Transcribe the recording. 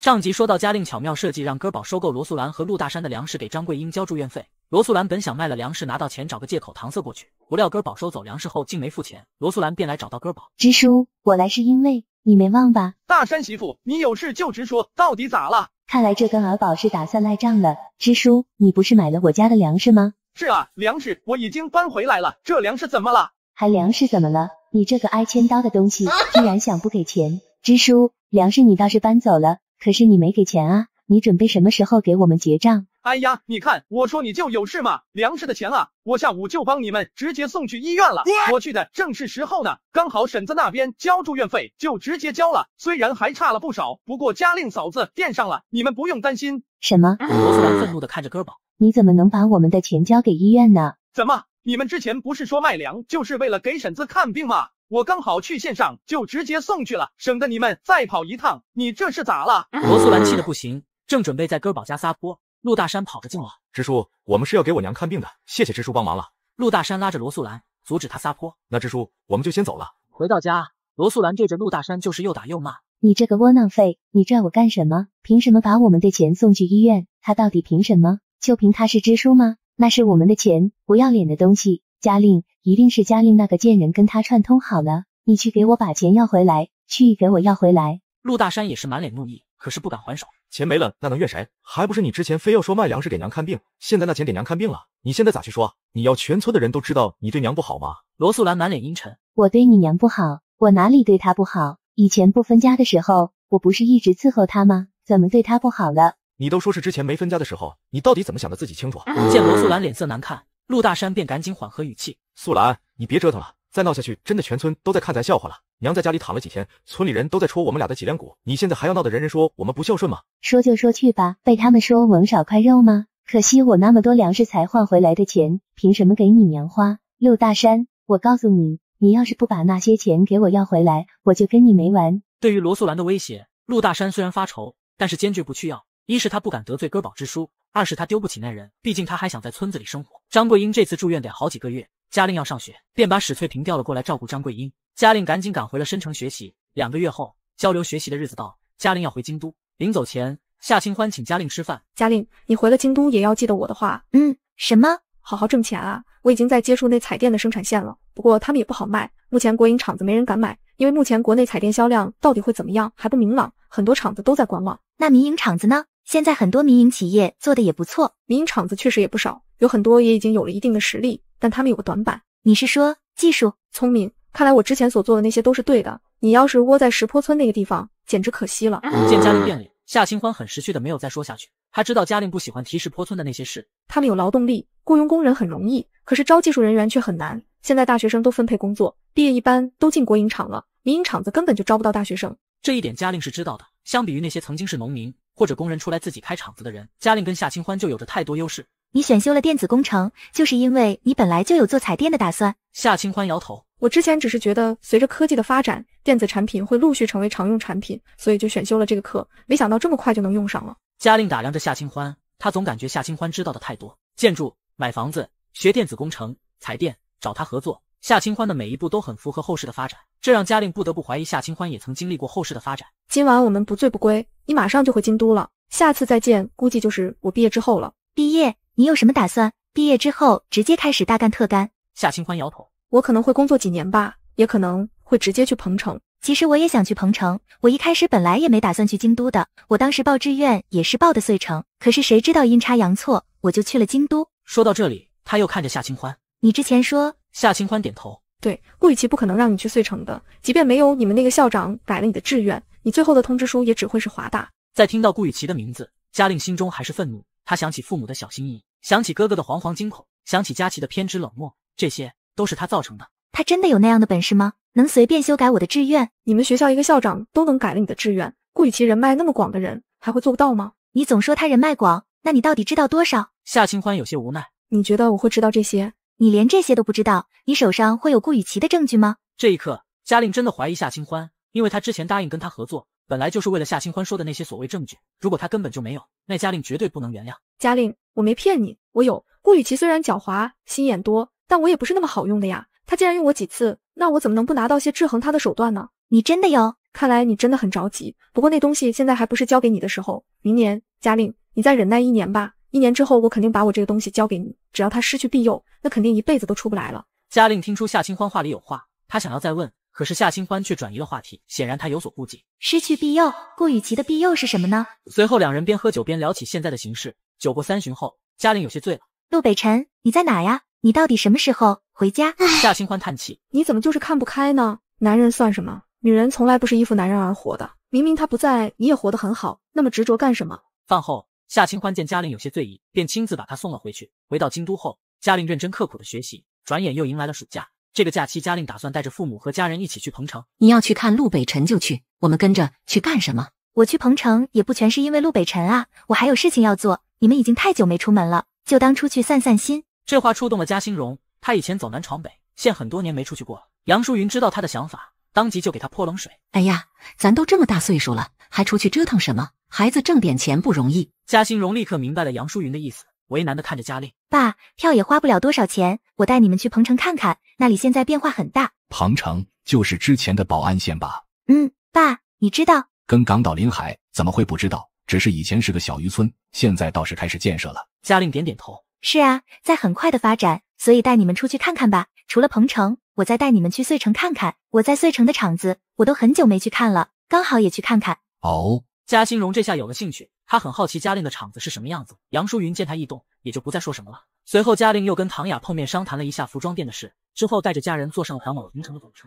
上集说到，嘉令巧妙设计让哥宝收购罗素兰和陆大山的粮食，给张桂英交住院费。罗素兰本想卖了粮食拿到钱，找个借口搪塞过去，不料哥宝收走粮食后竟没付钱。罗素兰便来找到哥宝，支书，我来是因为你没忘吧？大山媳妇，你有事就直说，到底咋了？看来这跟儿宝是打算赖账了。支书，你不是买了我家的粮食吗？是啊，粮食我已经搬回来了。这粮食怎么了？还粮食怎么了？你这个挨千刀的东西，居然想不给钱！支书，粮食你倒是搬走了。可是你没给钱啊！你准备什么时候给我们结账？哎呀，你看，我说你就有事吗？粮食的钱啊，我下午就帮你们直接送去医院了。我去的正是时候呢，刚好婶子那边交住院费，就直接交了。虽然还差了不少，不过家令嫂子垫上了，你们不用担心。什么？罗四郎愤怒的看着哥宝，你怎么能把我们的钱交给医院呢？怎么，你们之前不是说卖粮就是为了给婶子看病吗？我刚好去线上，就直接送去了，省得你们再跑一趟。你这是咋了？罗素兰气的不行，正准备在哥宝家撒泼，陆大山跑着进来。支书，我们是要给我娘看病的，谢谢支书帮忙了。陆大山拉着罗素兰，阻止他撒泼。那支书，我们就先走了。回到家，罗素兰对着陆大山就是又打又骂：“你这个窝囊废，你拽我干什么？凭什么把我们的钱送去医院？他到底凭什么？就凭他是支书吗？那是我们的钱，不要脸的东西！”嘉令。一定是嘉令那个贱人跟他串通好了，你去给我把钱要回来，去给我要回来。陆大山也是满脸怒意，可是不敢还手。钱没了，那能怨谁？还不是你之前非要说卖粮食给娘看病，现在那钱给娘看病了，你现在咋去说？你要全村的人都知道你对娘不好吗？罗素兰满脸阴沉，我对你娘不好，我哪里对她不好？以前不分家的时候，我不是一直伺候她吗？怎么对她不好了？你都说是之前没分家的时候，你到底怎么想的，自己清楚。见罗素兰脸色难看，陆大山便赶紧缓和语气。素兰，你别折腾了，再闹下去，真的全村都在看咱笑话了。娘在家里躺了几天，村里人都在戳我们俩的脊梁骨。你现在还要闹得人人说我们不孝顺吗？说就说去吧，被他们说我们少块肉吗？可惜我那么多粮食才换回来的钱，凭什么给你娘花？陆大山，我告诉你，你要是不把那些钱给我要回来，我就跟你没完。对于罗素兰的威胁，陆大山虽然发愁，但是坚决不去要。一是他不敢得罪哥宝支书，二是他丢不起那人，毕竟他还想在村子里生活。张桂英这次住院得好几个月。嘉令要上学，便把史翠萍调了过来照顾张桂英。嘉令赶紧赶回了深城学习。两个月后，交流学习的日子到，嘉令要回京都。临走前，夏清欢请嘉令吃饭。嘉令，你回了京都也要记得我的话。嗯，什么？好好挣钱啊！我已经在接触那彩电的生产线了，不过他们也不好卖。目前国营厂子没人敢买，因为目前国内彩电销量到底会怎么样还不明朗，很多厂子都在观望。那民营厂子呢？现在很多民营企业做的也不错，民营厂子确实也不少，有很多也已经有了一定的实力。但他们有个短板，你是说技术聪明？看来我之前所做的那些都是对的。你要是窝在石坡村那个地方，简直可惜了。见嘉玲变脸，夏清欢很识趣的没有再说下去。他知道嘉玲不喜欢提石坡村的那些事。他们有劳动力，雇佣工人很容易，可是招技术人员却很难。现在大学生都分配工作，毕业一般都进国营厂了，民营厂子根本就招不到大学生。这一点嘉玲是知道的。相比于那些曾经是农民或者工人出来自己开厂子的人，嘉玲跟夏清欢就有着太多优势。你选修了电子工程，就是因为你本来就有做彩电的打算。夏清欢摇头，我之前只是觉得随着科技的发展，电子产品会陆续成为常用产品，所以就选修了这个课。没想到这么快就能用上了。嘉令打量着夏清欢，他总感觉夏清欢知道的太多。建筑、买房子、学电子工程、彩电，找他合作，夏清欢的每一步都很符合后世的发展，这让嘉令不得不怀疑夏清欢也曾经历过后世的发展。今晚我们不醉不归，你马上就回京都了。下次再见，估计就是我毕业之后了。毕业。你有什么打算？毕业之后直接开始大干特干？夏清欢摇头，我可能会工作几年吧，也可能会直接去彭城。其实我也想去彭城。我一开始本来也没打算去京都的，我当时报志愿也是报的遂城，可是谁知道阴差阳错，我就去了京都。说到这里，他又看着夏清欢，你之前说……夏清欢点头，对，顾雨琪不可能让你去遂城的。即便没有你们那个校长改了你的志愿，你最后的通知书也只会是华大。在听到顾雨琪的名字，嘉令心中还是愤怒。他想起父母的小心翼翼。想起哥哥的惶惶惊恐，想起佳琪的偏执冷漠，这些都是他造成的。他真的有那样的本事吗？能随便修改我的志愿？你们学校一个校长都能改了你的志愿，顾雨琪人脉那么广的人，还会做不到吗？你总说他人脉广，那你到底知道多少？夏清欢有些无奈。你觉得我会知道这些？你连这些都不知道，你手上会有顾雨琪的证据吗？这一刻，嘉令真的怀疑夏清欢，因为他之前答应跟他合作，本来就是为了夏清欢说的那些所谓证据。如果他根本就没有，那嘉令绝对不能原谅。嘉令。我没骗你，我有。顾雨琪虽然狡猾、心眼多，但我也不是那么好用的呀。他既然用我几次，那我怎么能不拿到些制衡他的手段呢？你真的有？看来你真的很着急。不过那东西现在还不是交给你的时候，明年嘉令，你再忍耐一年吧。一年之后，我肯定把我这个东西交给你。只要他失去庇佑，那肯定一辈子都出不来了。嘉令听出夏清欢话里有话，他想要再问，可是夏清欢却转移了话题，显然他有所顾忌。失去庇佑，顾雨琪的庇佑是什么呢？随后两人边喝酒边聊起现在的形势。酒过三巡后，嘉玲有些醉了。陆北辰，你在哪呀？你到底什么时候回家？夏清欢叹气，你怎么就是看不开呢？男人算什么？女人从来不是依附男人而活的。明明他不在，你也活得很好，那么执着干什么？饭后，夏清欢见嘉玲有些醉意，便亲自把她送了回去。回到京都后，嘉玲认真刻苦的学习。转眼又迎来了暑假，这个假期，嘉玲打算带着父母和家人一起去彭城。你要去看陆北辰就去，我们跟着去干什么？我去彭城也不全是因为陆北辰啊，我还有事情要做。你们已经太久没出门了，就当出去散散心。这话触动了嘉兴荣，他以前走南闯北，现很多年没出去过了。杨淑云知道他的想法，当即就给他泼冷水。哎呀，咱都这么大岁数了，还出去折腾什么？孩子挣点钱不容易。嘉兴荣立刻明白了杨淑云的意思，为难的看着嘉丽。爸，票也花不了多少钱，我带你们去彭城看看，那里现在变化很大。彭城就是之前的保安县吧？嗯，爸，你知道？跟港岛临海，怎么会不知道？只是以前是个小渔村，现在倒是开始建设了。嘉令点点头，是啊，在很快的发展，所以带你们出去看看吧。除了彭城，我再带你们去遂城看看，我在遂城的厂子我都很久没去看了，刚好也去看看。哦，嘉欣荣这下有了兴趣，他很好奇嘉令的厂子是什么样子。杨淑云见他异动，也就不再说什么了。随后，嘉令又跟唐雅碰面商谈了一下服装店的事，之后带着家人坐上了赶往云城的火车。